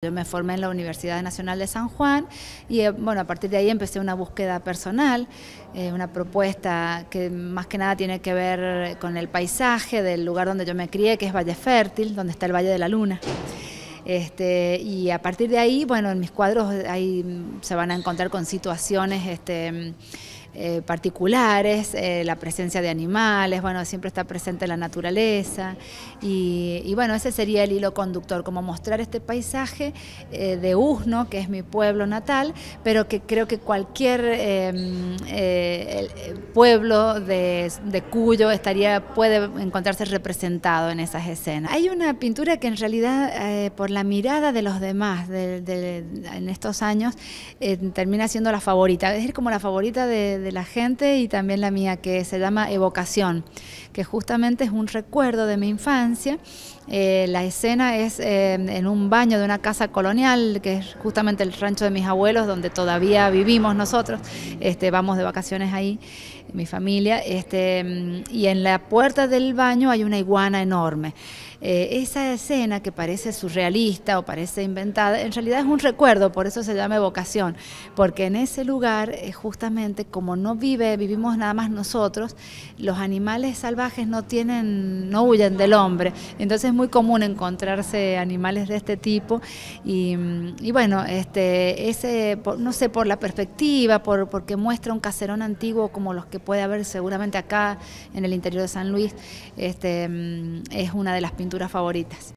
Yo me formé en la Universidad Nacional de San Juan y eh, bueno, a partir de ahí empecé una búsqueda personal, eh, una propuesta que más que nada tiene que ver con el paisaje del lugar donde yo me crié, que es Valle Fértil, donde está el Valle de la Luna. Este, y a partir de ahí, bueno, en mis cuadros ahí se van a encontrar con situaciones... Este, eh, particulares, eh, la presencia de animales, bueno, siempre está presente la naturaleza y, bueno, ese sería el hilo conductor, como mostrar este paisaje eh, de Usno, que es mi pueblo natal, pero que creo que cualquier pueblo de, Cuyo estaría, puede encontrarse representado en esas escenas. Hay una pintura que en realidad por la mirada de los demás en estos años termina siendo la favorita, es decir, como la favorita de, de la gente y también la mía, que se llama Evocación, que justamente es un recuerdo de mi infancia. Eh, la escena es eh, en un baño de una casa colonial, que es justamente el rancho de mis abuelos, donde todavía vivimos nosotros. Este, vamos de vacaciones ahí, mi familia. Este, y en la puerta del baño hay una iguana enorme. Eh, esa escena que parece surrealista o parece inventada, en realidad es un recuerdo, por eso se llama evocación, porque en ese lugar, justamente como no vive, vivimos nada más nosotros, los animales no tienen, no huyen del hombre. Entonces es muy común encontrarse animales de este tipo y, mm, y bueno, este, ese, no sé, por la perspectiva, por, porque muestra un caserón antiguo como los que puede haber seguramente acá en el interior de San Luis, este, mm, es una de las pinturas favoritas.